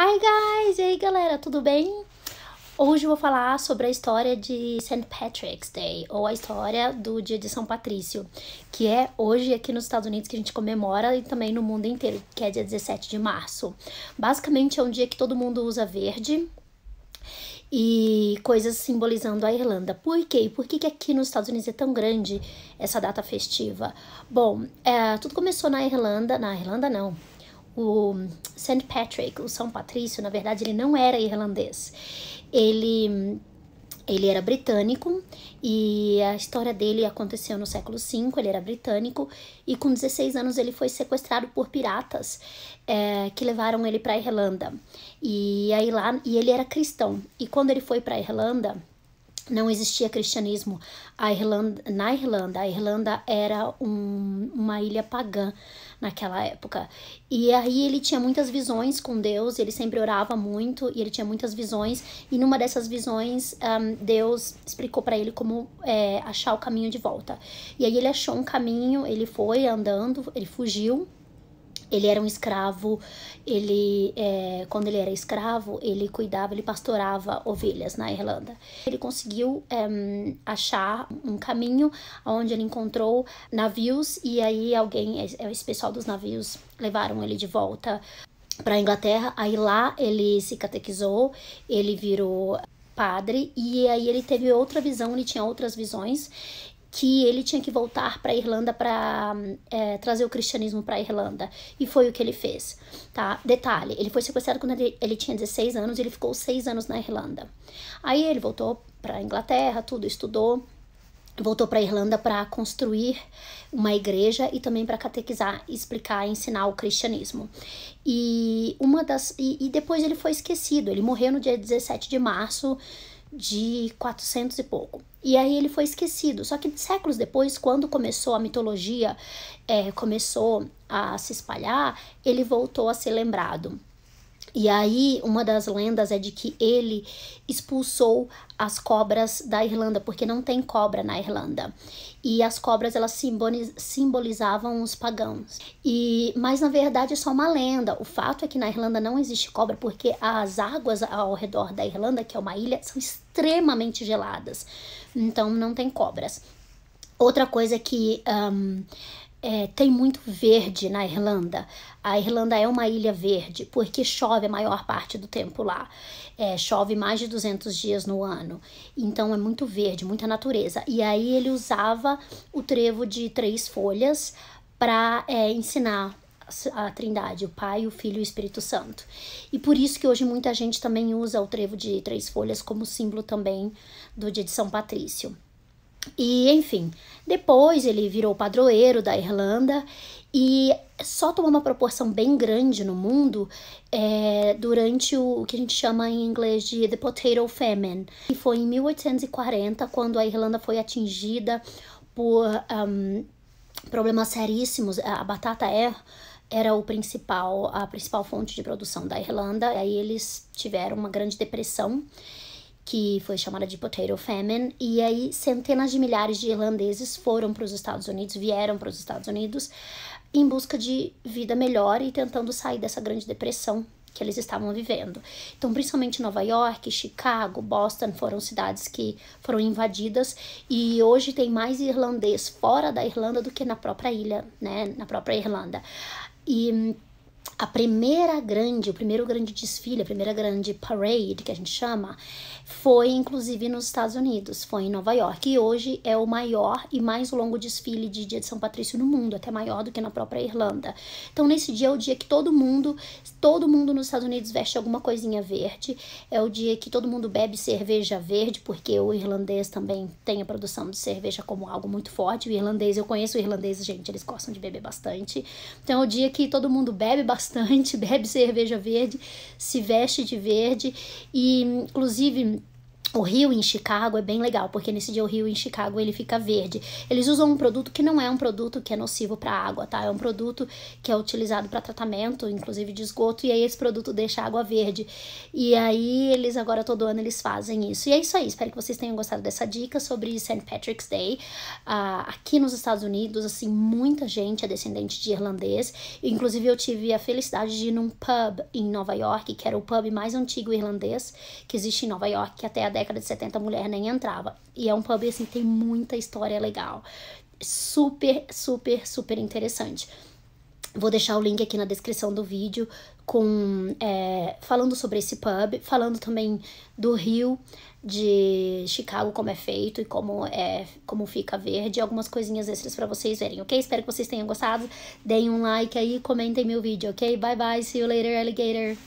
Hi guys! E aí galera, tudo bem? Hoje eu vou falar sobre a história de St. Patrick's Day, ou a história do dia de São Patrício, que é hoje aqui nos Estados Unidos que a gente comemora e também no mundo inteiro, que é dia 17 de março. Basicamente é um dia que todo mundo usa verde, e coisas simbolizando a Irlanda. Por quê? Por que, que aqui nos Estados Unidos é tão grande essa data festiva? Bom, é, tudo começou na Irlanda, na Irlanda não, o St. Patrick, o São Patrício, na verdade, ele não era irlandês. Ele ele era britânico e a história dele aconteceu no século V. Ele era britânico e com 16 anos ele foi sequestrado por piratas é, que levaram ele para a Irlanda. E aí lá e ele era cristão. E quando ele foi para a Irlanda não existia cristianismo Irlanda, na Irlanda. A Irlanda era um, uma ilha pagã naquela época. E aí ele tinha muitas visões com Deus, ele sempre orava muito e ele tinha muitas visões. E numa dessas visões, um, Deus explicou para ele como é, achar o caminho de volta. E aí ele achou um caminho, ele foi andando, ele fugiu ele era um escravo, ele, é, quando ele era escravo, ele cuidava, ele pastorava ovelhas na Irlanda. Ele conseguiu é, achar um caminho onde ele encontrou navios e aí alguém, é, esse pessoal dos navios, levaram ele de volta para a Inglaterra. Aí lá ele se catequizou, ele virou padre e aí ele teve outra visão, ele tinha outras visões que ele tinha que voltar para a Irlanda para é, trazer o cristianismo para a Irlanda. E foi o que ele fez, tá? Detalhe, ele foi sequestrado quando ele, ele tinha 16 anos e ele ficou 6 anos na Irlanda. Aí ele voltou para a Inglaterra, tudo, estudou, voltou para a Irlanda para construir uma igreja e também para catequizar, explicar, ensinar o cristianismo. E uma das e, e depois ele foi esquecido, ele morreu no dia 17 de março de 400 e pouco. E aí ele foi esquecido. Só que séculos depois, quando começou a mitologia, é, começou a se espalhar, ele voltou a ser lembrado. E aí, uma das lendas é de que ele expulsou as cobras da Irlanda, porque não tem cobra na Irlanda. E as cobras elas simbolizavam os pagãos. E mas na verdade é só uma lenda. O fato é que na Irlanda não existe cobra porque as águas ao redor da Irlanda, que é uma ilha, são extremamente geladas. Então não tem cobras. Outra coisa é que um, é, tem muito verde na Irlanda. A Irlanda é uma ilha verde porque chove a maior parte do tempo lá. É, chove mais de 200 dias no ano. Então é muito verde, muita natureza. E aí ele usava o trevo de três folhas para é, ensinar a Trindade, o Pai, o Filho e o Espírito Santo. E por isso que hoje muita gente também usa o trevo de três folhas como símbolo também do dia de São Patrício. E enfim, depois ele virou padroeiro da Irlanda e só tomou uma proporção bem grande no mundo é, durante o, o, que a gente chama em inglês de The Potato Famine, que foi em 1840, quando a Irlanda foi atingida por um, problemas seríssimos. A batata é era o principal a principal fonte de produção da Irlanda. Aí eles tiveram uma grande depressão que foi chamada de Potato Famine, e aí centenas de milhares de irlandeses foram para os Estados Unidos, vieram para os Estados Unidos em busca de vida melhor e tentando sair dessa grande depressão que eles estavam vivendo. Então, principalmente Nova York, Chicago, Boston foram cidades que foram invadidas e hoje tem mais irlandês fora da Irlanda do que na própria ilha, né, na própria Irlanda. E a primeira grande, o primeiro grande desfile, a primeira grande parade que a gente chama, foi inclusive nos Estados Unidos, foi em Nova York. E hoje é o maior e mais longo desfile de Dia de São Patrício no mundo, até maior do que na própria Irlanda. Então nesse dia é o dia que todo mundo, todo mundo nos Estados Unidos veste alguma coisinha verde. É o dia que todo mundo bebe cerveja verde, porque o irlandês também tem a produção de cerveja como algo muito forte. O irlandês, eu conheço o irlandês, gente, eles gostam de beber bastante. Então é o dia que todo mundo bebe bastante bastante, bebe cerveja verde, se veste de verde e, inclusive, o rio em Chicago é bem legal, porque nesse dia o rio em Chicago ele fica verde. Eles usam um produto que não é um produto que é nocivo para a água, tá? É um produto que é utilizado para tratamento, inclusive de esgoto, e aí esse produto deixa a água verde. E aí eles agora todo ano eles fazem isso. E é isso aí, espero que vocês tenham gostado dessa dica sobre St. Patrick's Day. Uh, aqui nos Estados Unidos, assim, muita gente é descendente de irlandês. Inclusive eu tive a felicidade de ir num pub em Nova York, que era o pub mais antigo irlandês que existe em Nova York, que até a década de 70 mulher nem entrava. E é um pub assim, tem muita história legal. Super, super, super interessante. Vou deixar o link aqui na descrição do vídeo com é, falando sobre esse pub, falando também do Rio de Chicago como é feito e como é como fica verde, algumas coisinhas extras para vocês verem, ok? Espero que vocês tenham gostado. Deem um like aí, comentem meu vídeo, ok? Bye bye, see you later, alligator.